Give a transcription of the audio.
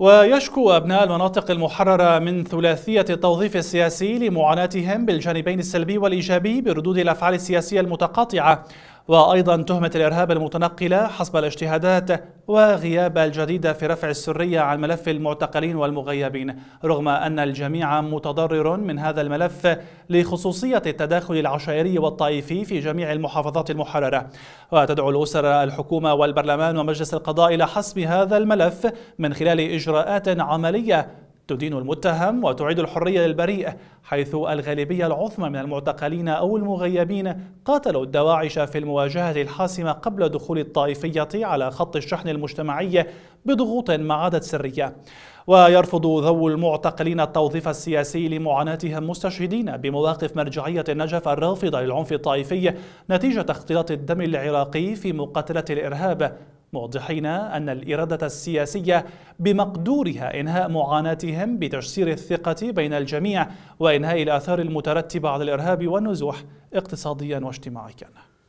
ويشكو أبناء المناطق المحررة من ثلاثية التوظيف السياسي لمعاناتهم بالجانبين السلبي والإيجابي بردود الأفعال السياسية المتقاطعة وأيضا تهمة الإرهاب المتنقلة حسب الاجتهادات وغياب الجديدة في رفع السرية عن ملف المعتقلين والمغيبين رغم أن الجميع متضرر من هذا الملف لخصوصية التداخل العشائري والطائفي في جميع المحافظات المحررة وتدعو الأسر الحكومة والبرلمان ومجلس القضاء إلى حسم هذا الملف من خلال إجراءات عملية تدين المتهم وتعيد الحرية للبريء حيث الغالبية العظمى من المعتقلين أو المغيبين قاتلوا الدواعش في المواجهة الحاسمة قبل دخول الطائفية على خط الشحن المجتمعي بضغوط ما عادت سرية ويرفض ذو المعتقلين التوظيف السياسي لمعاناتهم مستشهدين بمواقف مرجعية النجف الرافضة للعنف الطائفي نتيجة اختلاط الدم العراقي في مقاتلة الإرهاب موضحين أن الإرادة السياسية بمقدورها إنهاء معاناتهم بتجسير الثقة بين الجميع وإنهاء الآثار المترتبة على الإرهاب والنزوح اقتصاديا واجتماعيا